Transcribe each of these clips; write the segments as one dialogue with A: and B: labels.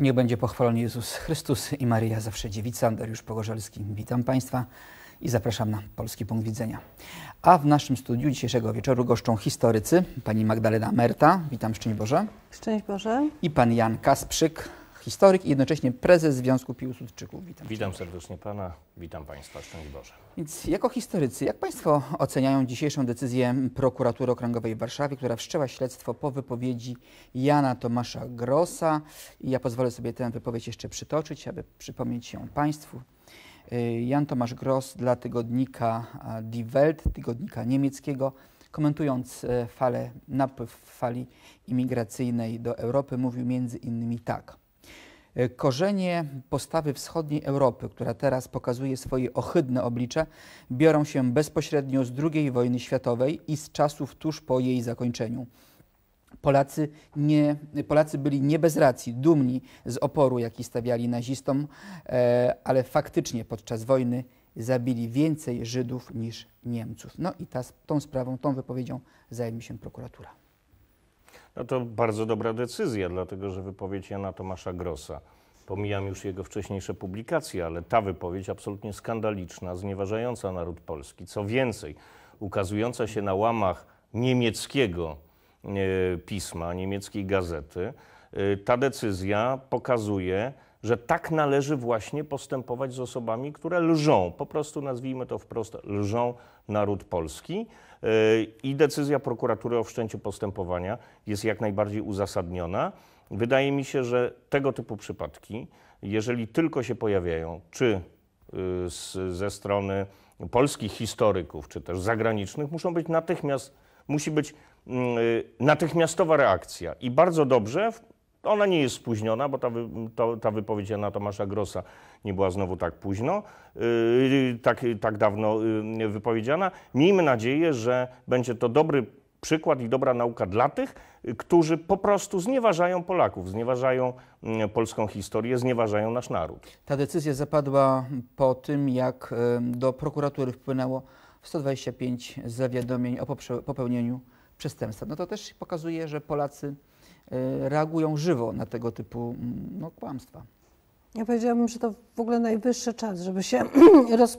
A: Niech będzie pochwalony Jezus Chrystus i Maria Zawsze Dziewica. Dariusz Pogorzelski. Witam Państwa i zapraszam na Polski Punkt Widzenia. A w naszym studiu dzisiejszego wieczoru goszczą historycy pani Magdalena Merta. Witam, szczęść Boże.
B: Szczęść Boże.
A: I pan Jan Kasprzyk, historyk i jednocześnie prezes Związku Piłsudczyków. Witam, witam
C: serdecznie Pana, witam Państwa, szczęść Boże.
A: Więc jako historycy, jak Państwo oceniają dzisiejszą decyzję prokuratury okręgowej w Warszawie, która wszczęła śledztwo po wypowiedzi Jana Tomasza Grossa i ja pozwolę sobie tę wypowiedź jeszcze przytoczyć, aby przypomnieć ją Państwu. Y, Jan Tomasz Gross dla tygodnika Die Welt, tygodnika niemieckiego, komentując e, falę, napływ fali imigracyjnej do Europy, mówił między innymi tak. E, korzenie postawy wschodniej Europy, która teraz pokazuje swoje ohydne oblicze, biorą się bezpośrednio z II wojny światowej i z czasów tuż po jej zakończeniu. Polacy, nie, Polacy byli nie bez racji dumni z oporu, jaki stawiali nazistom, e, ale faktycznie podczas wojny zabili więcej Żydów niż Niemców. No i ta, tą sprawą, tą wypowiedzią zajmie się prokuratura.
C: No to bardzo dobra decyzja, dlatego że wypowiedź Jana Tomasza Grossa, pomijam już jego wcześniejsze publikacje, ale ta wypowiedź absolutnie skandaliczna, znieważająca naród polski. Co więcej, ukazująca się na łamach niemieckiego e, pisma, niemieckiej gazety, e, ta decyzja pokazuje, że tak należy właśnie postępować z osobami, które lżą, po prostu nazwijmy to wprost, lżą naród polski. Yy, I decyzja prokuratury o wszczęciu postępowania jest jak najbardziej uzasadniona. Wydaje mi się, że tego typu przypadki, jeżeli tylko się pojawiają, czy yy, ze strony polskich historyków, czy też zagranicznych, muszą być natychmiast, musi być mm, yy, natychmiastowa reakcja. I bardzo dobrze ona nie jest spóźniona, bo ta, wy, to, ta wypowiedź Jana Tomasza Grossa nie była znowu tak późno, yy, yy tak, yy, tak dawno yy, wypowiedziana. Miejmy nadzieję, że będzie to dobry przykład i dobra nauka dla tych, yy, którzy po prostu znieważają Polaków, znieważają polską historię, znieważają nasz naród. Ta
A: decyzja zapadła po tym, jak do prokuratury wpłynęło 125 zawiadomień o popełnieniu przestępstwa. No to też pokazuje, że Polacy Y, reagują żywo na tego typu mm, no, kłamstwa.
B: Ja powiedziałabym, że to w ogóle najwyższy czas, żeby się roz, y,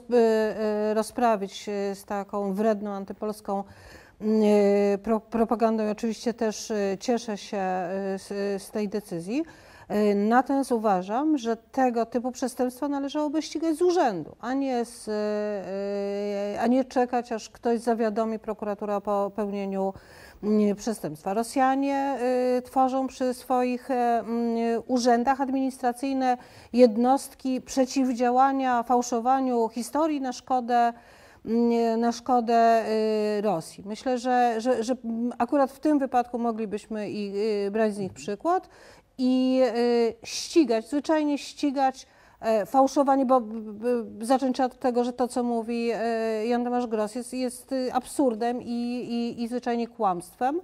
B: y, rozprawić z taką wredną, antypolską propagandą. Oczywiście też cieszę się z tej decyzji. Y, natomiast uważam, że tego typu przestępstwa należałoby ścigać z urzędu, a nie, z, y, y, a nie czekać, aż ktoś zawiadomi prokuraturę o popełnieniu mm, przestępstwa. Rosjanie tworzą przy swoich mm, urzędach administracyjne jednostki przeciwdziałania fałszowaniu historii na szkodę mm, na szkodę Rosji. Myślę, że, że, że, akurat w tym wypadku moglibyśmy i brać z nich przykład i y, ścigać, zwyczajnie ścigać y, fałszowanie, bo zacząć od tego, że to, co mówi y, Jan Tomasz Gross jest, jest absurdem i, i, i zwyczajnie kłamstwem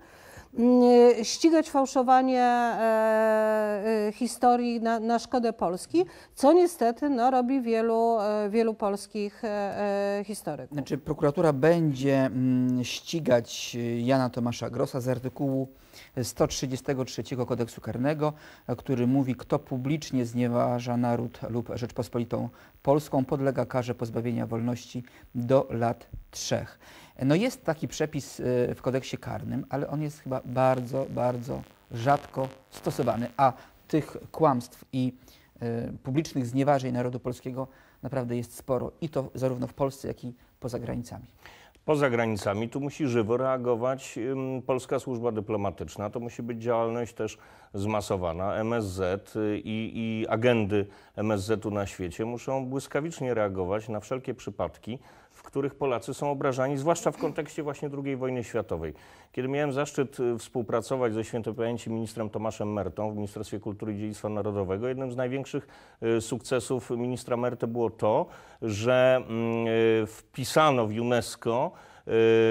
B: ścigać fałszowanie e, e, historii na, na szkodę Polski, co niestety no, robi wielu, e, wielu polskich historyków.
A: Znaczy prokuratura będzie mm, ścigać Jana Tomasza Grossa z artykułu 133 kodeksu karnego, który mówi, kto publicznie znieważa naród lub Rzeczpospolitą Polską, podlega karze pozbawienia wolności do lat trzech. No jest taki przepis y, w kodeksie karnym, ale on jest chyba bardzo, bardzo rzadko stosowany, a tych kłamstw i y, publicznych znieważeń narodu polskiego naprawdę jest sporo i to zarówno w Polsce, jak i poza granicami
C: poza granicami, tu musi żywo reagować polska służba dyplomatyczna. To musi być działalność też zmasowana. MSZ y, i, i agendy MSZ-u na świecie muszą błyskawicznie reagować na wszelkie przypadki których Polacy są obrażani, zwłaszcza w kontekście właśnie II wojny światowej. Kiedy miałem zaszczyt y, współpracować ze świętej ministrem Tomaszem Mertą w Ministerstwie Kultury i Dziedzictwa Narodowego, jednym z największych y, sukcesów ministra Mertę było to, że mm, y, wpisano w UNESCO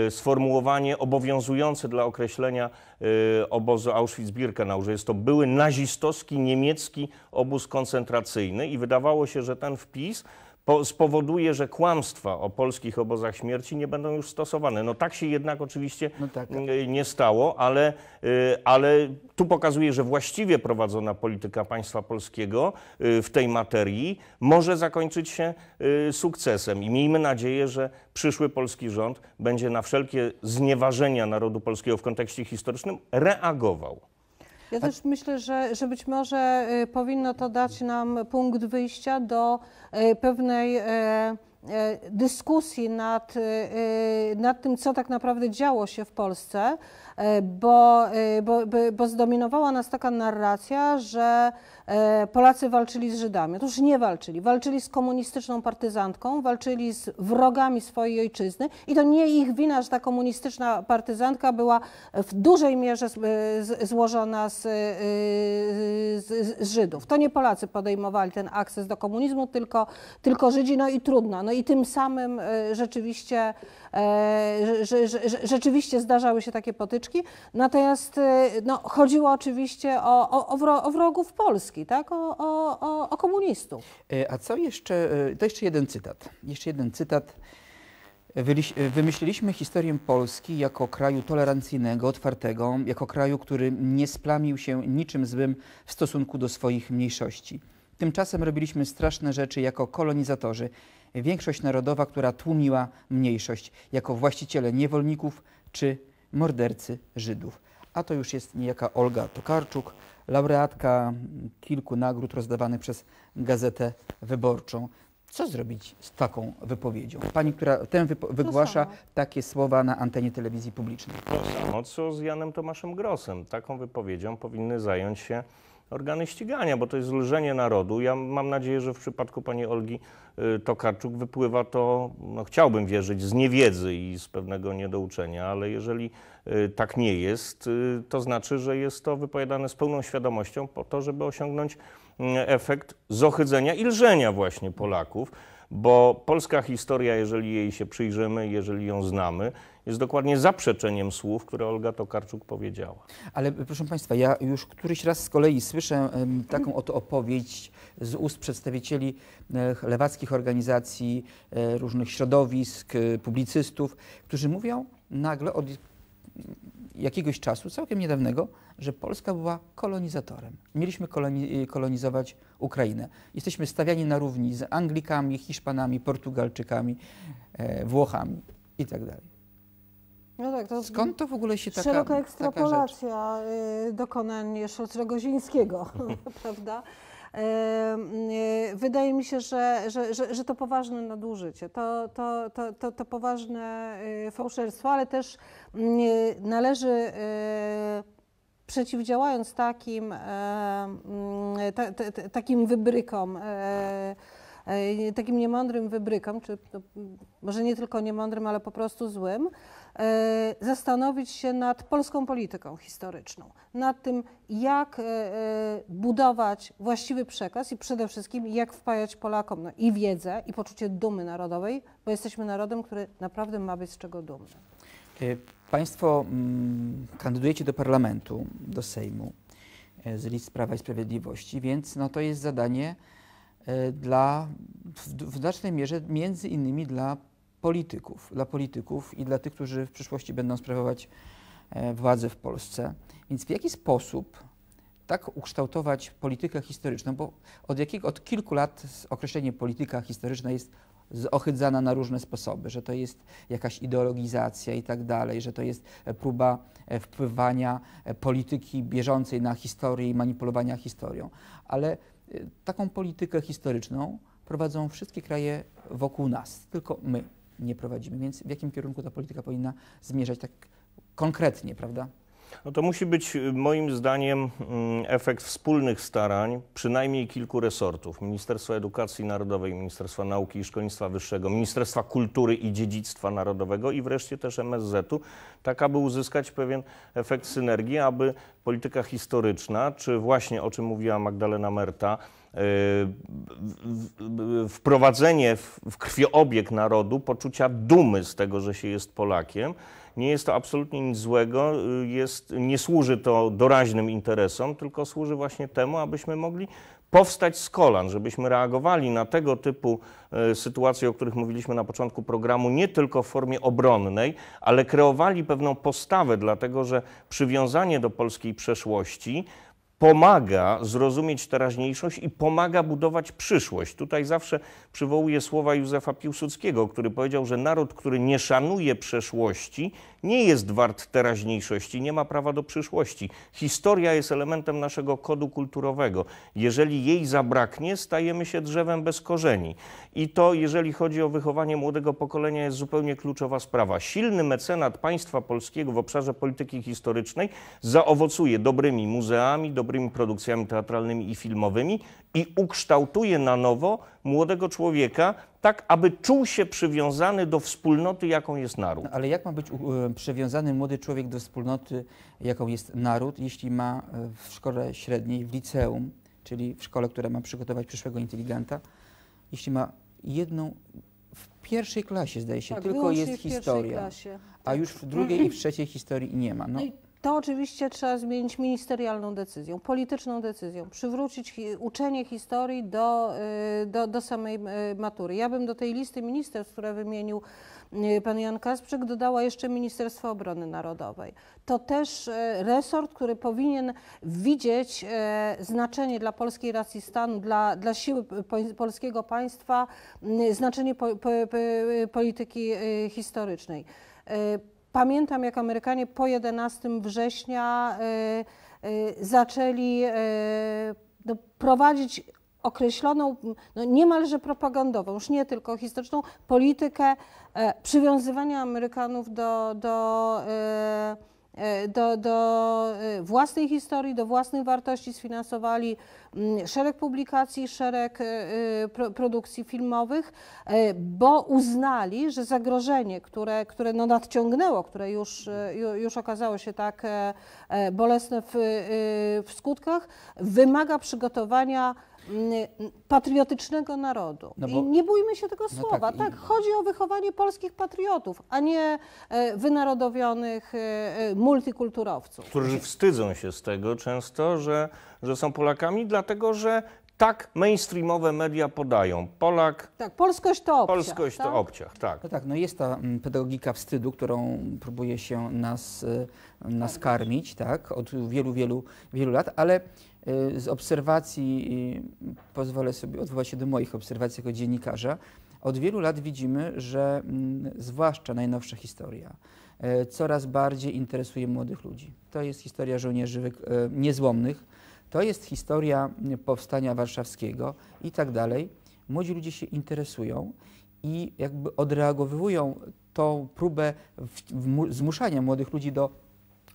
C: sformułowanie obowiązujące dla określenia obozu Auschwitz-Birkenau, że jest to były nazistowski niemiecki obóz koncentracyjny i wydawało się, że ten wpis spowoduje, że kłamstwa o polskich obozach śmierci nie będą już stosowane. No tak się jednak oczywiście no tak. Y, nie stało, ale, y, ale tu pokazuje, że właściwie prowadzona polityka państwa polskiego y, w tej materii może zakończyć się sukcesem. I miejmy nadzieję, że przyszły polski rząd będzie na wszelkie znieważenia narodu polskiego w kontekście historycznym reagował.
B: Ja też myślę, że, że być może y, powinno to dać nam punkt wyjścia do y, pewnej e, e, dyskusji nad, y, nad tym, co tak naprawdę działo się w Polsce. E, bo, e, bo, bo zdominowała nas taka narracja, że e, Polacy walczyli z Żydami. Otóż nie walczyli. Walczyli z komunistyczną partyzantką, walczyli z wrogami swojej ojczyzny i to nie ich wina, że ta komunistyczna partyzantka była w dużej mierze złożona z, z, z Żydów. To nie Polacy podejmowali ten akces do komunizmu, tylko, tylko Żydzi, no i trudno. No i tym samym rzeczywiście, rzeczywiście zdarzały się takie potyczki Natomiast y, no, chodziło oczywiście o, o, o wrogów Polski, tak? O, o, o komunistów.
A: E, a co jeszcze, e, to jeszcze jeden cytat. Jeszcze jeden cytat. Wymyśliliśmy historię Polski jako kraju tolerancyjnego, otwartego, jako kraju, który nie splamił się niczym złym w stosunku do swoich mniejszości. Tymczasem robiliśmy straszne rzeczy jako kolonizatorzy, większość narodowa, która tłumiła mniejszość, jako właściciele niewolników czy mordercy Żydów. A to już jest niejaka Olga Tokarczuk, laureatka kilku nagród rozdawanych przez Gazetę Wyborczą. Co zrobić z taką wypowiedzią? Pani, która ten wygłasza takie słowa na antenie telewizji publicznej. To
C: samo, co z Janem Tomaszem Grosem. Taką wypowiedzią powinny zająć się organy ścigania, bo to jest lżenie narodu. Ja mam nadzieję, że w przypadku pani Olgi y, Tokarczuk wypływa to, no chciałbym wierzyć, z niewiedzy i z pewnego niedouczenia, ale jeżeli y, tak nie jest, y, to znaczy, że jest to wypowiadane z pełną świadomością po to, żeby osiągnąć mm, efekt zohydzenia i lżenia właśnie Polaków, bo polska historia, jeżeli jej się przyjrzymy, jeżeli ją znamy, jest dokładnie zaprzeczeniem słów, które Olga Tokarczuk powiedziała.
A: Ale proszę Państwa, ja już któryś raz z kolei słyszę taką oto opowieść z ust przedstawicieli e, lewackich organizacji, e, różnych środowisk, e, publicystów, którzy mówią nagle od jakiegoś czasu, całkiem niedawnego, że Polska była kolonizatorem. Mieliśmy kolonizować Ukrainę. Jesteśmy stawiani na równi z Anglikami, Hiszpanami, Portugalczykami, Włochami itd. Tak
B: no tak, to Skąd to w ogóle się taka Szeroka ekstrapolacja taka y, dokonań Szulc-Rogozińskiego, prawda? Y, y, wydaje mi się, że, że, że, że, to poważne nadużycie, to, to, to, to, to poważne fałszerstwo, ale też należy przeciwdziałając takim, takim wybrykom, E, takim niemądrym wybrykom, czy może nie tylko niemądrym, ale po prostu złym, e, zastanowić się nad polską polityką historyczną, nad tym, jak e, budować właściwy przekaz i przede wszystkim jak wpajać Polakom no, i wiedzę, i poczucie dumy narodowej, bo jesteśmy narodem, który naprawdę ma być z czego dumny.
A: Państwo mm, kandydujecie do parlamentu, do Sejmu z list Prawa i Sprawiedliwości, więc no to jest zadanie E, dla, w znacznej mierze między innymi dla polityków, dla polityków i dla tych, którzy w przyszłości będą sprawować e, władzę w Polsce. Więc w jaki sposób tak ukształtować politykę historyczną, bo od, jakich od kilku lat określenie polityka historyczna jest ochydzana na różne sposoby, że to jest jakaś ideologizacja i tak dalej, że to jest próba e, wpływania polityki bieżącej na historię i manipulowania historią. Ale Taką politykę historyczną prowadzą wszystkie kraje wokół nas, tylko my nie prowadzimy. Więc w jakim kierunku ta polityka powinna zmierzać tak konkretnie, prawda?
C: No to musi być y, moim zdaniem mm, efekt wspólnych starań przynajmniej kilku resortów: Ministerstwa Edukacji Narodowej, Ministerstwa Nauki i Szkolnictwa Wyższego, Ministerstwa Kultury i Dziedzictwa Narodowego i wreszcie też MSZ-u, tak aby uzyskać pewien efekt synergii, aby polityka historyczna, czy właśnie o czym mówiła Magdalena Merta, y, wprowadzenie w krwioobieg narodu poczucia dumy z tego, że się jest Polakiem, nie jest to absolutnie nic złego, y, jest, nie służy to doraźnym interesom, tylko służy właśnie temu, abyśmy mogli powstać z kolan, żebyśmy reagowali na tego typu y, sytuacje, o których mówiliśmy na początku programu, nie tylko w formie obronnej, ale kreowali pewną postawę, dlatego że przywiązanie do polskiej przeszłości pomaga zrozumieć teraźniejszość i pomaga budować przyszłość. Tutaj zawsze przywołuję słowa Józefa Piłsudskiego, który powiedział, że naród, który nie szanuje przeszłości, nie jest wart teraźniejszości, nie ma prawa do przyszłości. Historia jest elementem naszego kodu kulturowego. Jeżeli jej zabraknie, stajemy się drzewem bez korzeni. I to, jeżeli chodzi o wychowanie młodego pokolenia, jest zupełnie kluczowa sprawa. Silny mecenat państwa polskiego w obszarze polityki historycznej zaowocuje dobrymi muzeami, dobrymi dobrymi produkcjami teatralnymi i filmowymi i ukształtuje na nowo młodego człowieka tak, aby czuł się przywiązany do wspólnoty, jaką jest naród. No, ale jak ma
A: być e, przywiązany młody człowiek do wspólnoty, jaką jest naród, jeśli ma e, w szkole średniej, w liceum, czyli w szkole, która ma przygotować przyszłego inteligenta, jeśli ma jedną w pierwszej klasie, zdaje się, tak, tylko jest historia, klasie. a tak. już w drugiej i w trzeciej historii nie ma. No. no
B: to oczywiście trzeba zmienić ministerialną decyzją, polityczną decyzją, przywrócić hi uczenie historii do, y, do, do, samej y, matury. Ja bym do tej listy ministerstw, które wymienił y, pan Jan Kasprzyk, dodała jeszcze Ministerstwo Obrony Narodowej. To też resort, który powinien widzieć znaczenie dla polskiej racji stanu, dla, dla siły polskiego państwa, znaczenie po, po, polityki historycznej. Pamiętam, jak Amerykanie po 11 września y, y, zaczęli y, no, prowadzić określoną, no niemalże propagandową, już nie tylko historyczną, politykę e, przywiązywania Amerykanów do, do e, E, do, do e, własnej historii, do własnych wartości, sfinansowali mm, szereg publikacji, szereg e, produkcji filmowych, bo uznali, że zagrożenie, które, które no nadciągnęło, które już, już okazało się tak bolesne w, w skutkach, wymaga przygotowania Mm, patriotycznego narodu. No bo, I nie bójmy się tego no tak, słowa. Tak, tak i... chodzi o wychowanie polskich patriotów, a nie e, wynarodowionych e, e, multikulturowców.
C: Którzy wstydzą się z tego często, że, że są Polakami, dlatego że tak mainstreamowe media podają. Polak. Tak, polskość to obciach. Polskość tak? to obciach, tak.
A: No tak, no jest ta mm, pedagogika wstydu, którą próbuje się nas, tak. nas karmić, tak, od wielu, wielu, wielu lat, ale Y, z obserwacji, y, pozwolę sobie odwołać się do moich obserwacji jako dziennikarza, od wielu lat widzimy, że mm, zwłaszcza najnowsza historia y, coraz bardziej interesuje młodych ludzi. To jest historia żołnierzy niezłomnych, to jest historia powstania warszawskiego i tak dalej. Młodzi ludzie się interesują i jakby odreagowują tą próbę w, w, zmuszania młodych ludzi do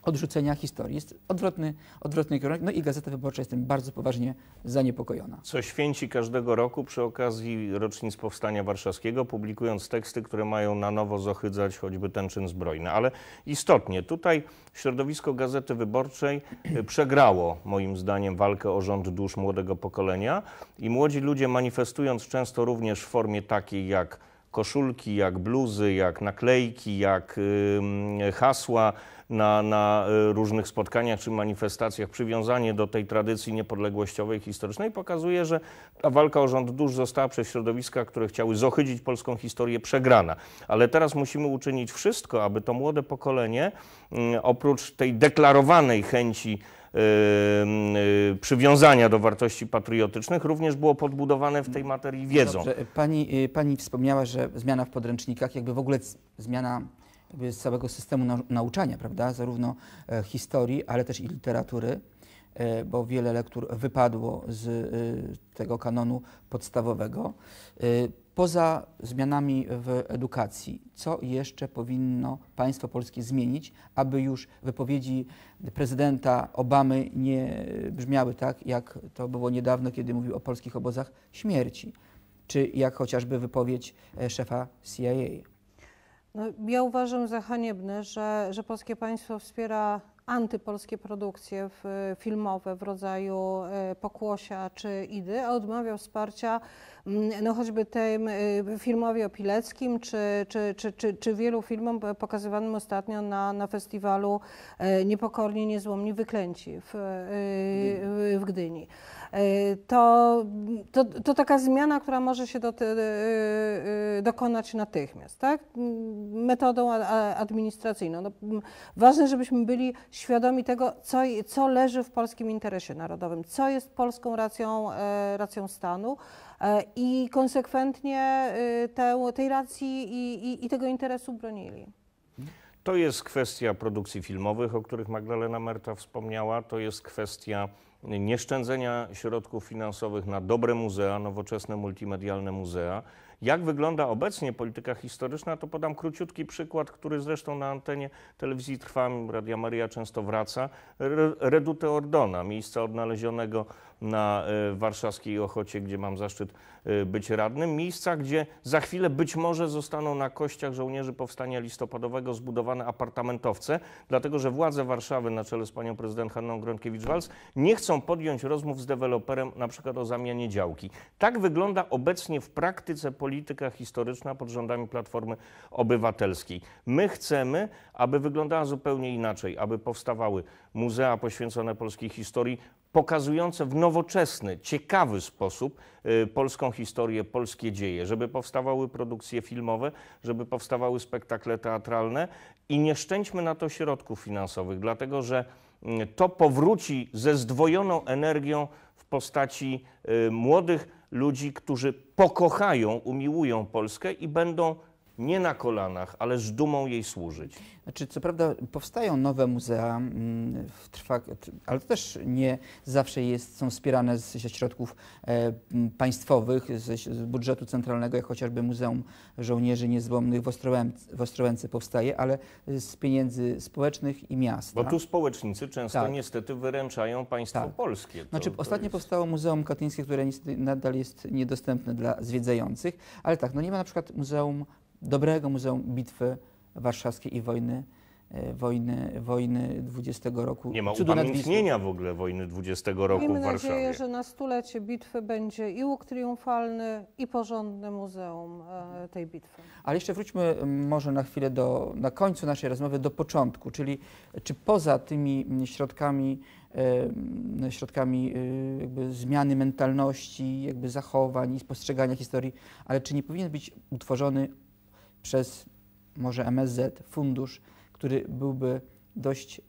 A: odrzucenia historii. Jest odwrotny, odwrotny kierunek. No i Gazeta Wyborcza jest tym bardzo poważnie zaniepokojona.
C: Co święci każdego roku przy okazji rocznic Powstania Warszawskiego, publikując teksty, które mają na nowo zohydzać choćby ten czyn zbrojny. Ale istotnie, tutaj środowisko Gazety Wyborczej e, przegrało, moim zdaniem, walkę o rząd dusz młodego pokolenia i młodzi ludzie manifestując często również w formie takiej jak koszulki, jak bluzy, jak naklejki, jak hasła, na, na y, różnych spotkaniach czy manifestacjach przywiązanie do tej tradycji niepodległościowej, historycznej pokazuje, że ta walka o rząd dusz została przez środowiska, które chciały zohydzić polską historię, przegrana. Ale teraz musimy uczynić wszystko, aby to młode pokolenie, mm, oprócz tej deklarowanej chęci y, mm, y, przywiązania do wartości patriotycznych również było podbudowane w tej materii wiedzą.
A: pani, pani wspomniała, że zmiana w podręcznikach, jakby w ogóle zmiana z całego systemu nauczania, prawda, zarówno e, historii, ale też i literatury, e, bo wiele lektur wypadło z e, tego kanonu podstawowego. Poza zmianami w edukacji, co jeszcze powinno państwo polskie zmienić, aby już wypowiedzi prezydenta Obamy nie brzmiały tak, jak to było niedawno, kiedy mówił o polskich obozach śmierci, czy jak chociażby wypowiedź szefa CIA?
B: No, ja uważam za haniebne, że, że polskie państwo wspiera antypolskie produkcje w, filmowe w rodzaju e, Pokłosia czy Idy, a odmawia wsparcia mm, no choćby tym e, filmowi opileckim czy, czy, czy, czy, czy wielu filmom pokazywanym ostatnio na, na festiwalu e, Niepokorni, Niezłomni, Wyklęci w, w Gdyni. Y, to, to, to taka zmiana, która może się do, y, y, dokonać natychmiast, tak? metodą administracyjną. No, ważne, żebyśmy byli świadomi tego, co, co leży w polskim interesie narodowym, co jest polską racją, e, racją stanu e, i konsekwentnie tę, tej racji i, i, i tego interesu bronili.
C: To jest kwestia produkcji filmowych, o których Magdalena Merta wspomniała, to jest kwestia nieszczędzenia środków finansowych na dobre muzea, nowoczesne multimedialne muzea. Jak wygląda obecnie polityka historyczna, to podam króciutki przykład, który zresztą na antenie telewizji Trwam, Radia Maria często wraca, Reduty Ordona, miejsca odnalezionego na y, warszawskiej Ochocie, gdzie mam zaszczyt y, być radnym. Miejsca, gdzie za chwilę być może zostaną na kościach żołnierzy powstania listopadowego zbudowane apartamentowce, dlatego że władze Warszawy na czele z panią prezydent Hanną Gronkiewicz-Walc nie chcą podjąć rozmów z deweloperem na przykład o zamianie działki. Tak wygląda obecnie w praktyce polityka historyczna pod rządami Platformy Obywatelskiej. My chcemy, aby wyglądała zupełnie inaczej, aby powstawały muzea poświęcone polskiej historii, pokazujące w nowoczesny, ciekawy sposób y, polską historię, polskie dzieje, żeby powstawały produkcje filmowe, żeby powstawały spektakle teatralne i nie szczędźmy na to środków finansowych, dlatego że y, to powróci ze zdwojoną energią w postaci y, młodych ludzi, którzy pokochają, umiłują Polskę i będą nie na kolanach, ale z dumą jej służyć.
A: Znaczy, co prawda powstają nowe muzea, mm, trwa, ale to też nie zawsze jest, są wspierane ze środków e, państwowych, z budżetu centralnego, jak chociażby Muzeum Żołnierzy Niezłomnych w, Ostrołęce, w Ostrołęce powstaje, ale z pieniędzy społecznych i miast. Bo tu społecznicy
C: często tak. niestety wyręczają państwo tak. polskie. To, znaczy, to ostatnio
A: jest... powstało Muzeum Katyńskie, które niestety nadal jest niedostępne dla zwiedzających, ale tak, no nie ma na przykład Muzeum dobrego Muzeum Bitwy Warszawskiej i Wojny e, wojny, wojny 20 roku. Nie ma Cudu upamiętnienia
C: w ogóle wojny 20 roku Miejmy w Warszawie. Mam nadzieję,
B: że na stulecie bitwy będzie i łuk triumfalny, i porządne muzeum e, tej bitwy.
A: Ale jeszcze wróćmy może na chwilę do, na końcu naszej rozmowy do początku, czyli czy poza tymi środkami środkami y, jakby zmiany mentalności, jakby zachowań i postrzegania historii, ale czy nie powinien być utworzony przez może MSZ fundusz, który byłby dość e,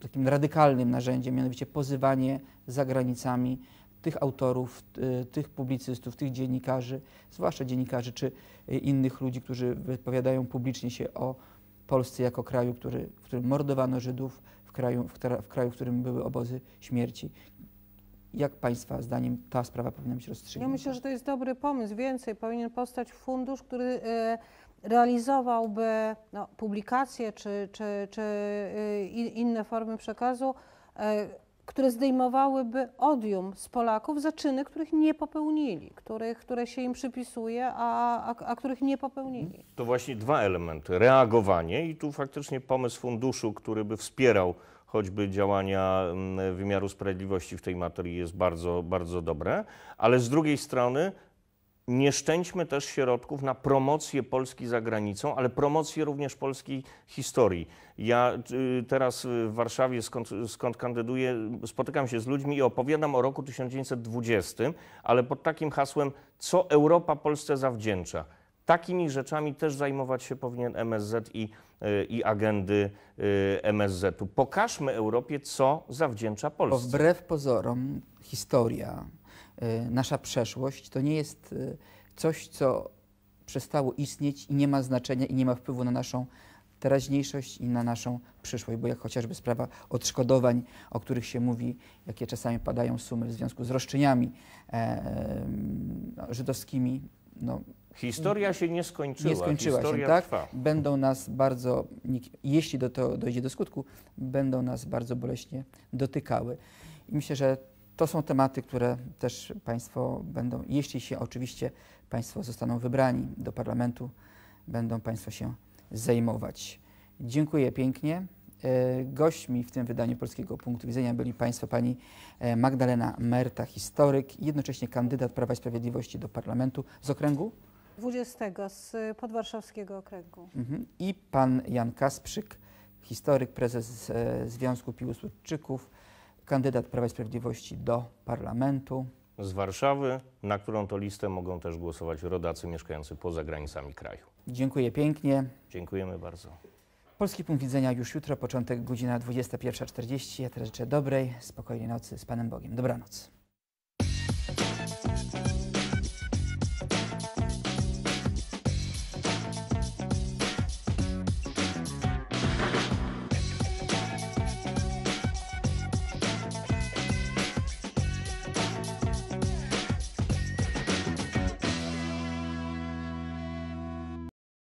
A: takim radykalnym narzędziem, mianowicie pozywanie za granicami tych autorów, e, tych publicystów, tych dziennikarzy, zwłaszcza dziennikarzy czy e, innych ludzi, którzy wypowiadają publicznie się o Polsce jako kraju, który, w którym mordowano Żydów, w kraju, w, kraju, w którym były obozy śmierci. Jak Państwa zdaniem ta sprawa powinna być rozstrzygnięta? Ja myślę, że
B: to jest dobry pomysł. Więcej powinien powstać fundusz, który. Yy realizowałby no, publikacje czy, czy, czy y, inne formy przekazu, e, które zdejmowałyby odium z Polaków za czyny, których nie popełnili, których, które się im przypisuje, a, a, a których nie popełnili.
C: To właśnie dwa elementy. Reagowanie i tu faktycznie pomysł funduszu, który by wspierał choćby działania mm, wymiaru sprawiedliwości w tej materii jest bardzo, bardzo dobre, ale z drugiej strony nie szczędźmy też środków na promocję Polski za granicą, ale promocję również polskiej historii. Ja y, teraz w Warszawie, skąd, skąd kandyduję, spotykam się z ludźmi i opowiadam o roku 1920, ale pod takim hasłem, co Europa Polsce zawdzięcza. Takimi rzeczami też zajmować się powinien MSZ i, y, i agendy y, MSZ-u. Pokażmy Europie, co zawdzięcza Polsce. Bo wbrew
A: pozorom historia Y, nasza przeszłość, to nie jest y, coś, co przestało istnieć i nie ma znaczenia i nie ma wpływu na naszą teraźniejszość i na naszą przyszłość, bo jak chociażby sprawa odszkodowań, o których się mówi, jakie czasami padają sumy w związku z roszczeniami e, no, żydowskimi. No,
C: Historia się nie skończyła. Nie skończyła Historia się, tak? Trwa.
A: Będą nas bardzo, jeśli do to dojdzie do skutku, będą nas bardzo boleśnie dotykały. I myślę, że to są tematy, które też Państwo będą, jeśli się oczywiście Państwo zostaną wybrani do parlamentu, będą Państwo się zajmować. Dziękuję pięknie. E, gośćmi w tym wydaniu Polskiego Punktu Widzenia byli Państwo pani e, Magdalena Merta, historyk, jednocześnie kandydat Prawa i Sprawiedliwości do parlamentu z okręgu
B: 20 z podwarszawskiego okręgu.
A: Mhm. I pan Jan Kasprzyk, historyk, prezes e, Związku Piłsudczyków kandydat Prawa i Sprawiedliwości do parlamentu.
C: Z Warszawy, na którą to listę mogą też głosować rodacy mieszkający poza granicami kraju.
A: Dziękuję pięknie.
C: Dziękujemy bardzo.
A: Polski punkt widzenia już jutro, początek godzina 21.40. Ja teraz życzę dobrej, spokojnej nocy z Panem Bogiem. Dobranoc.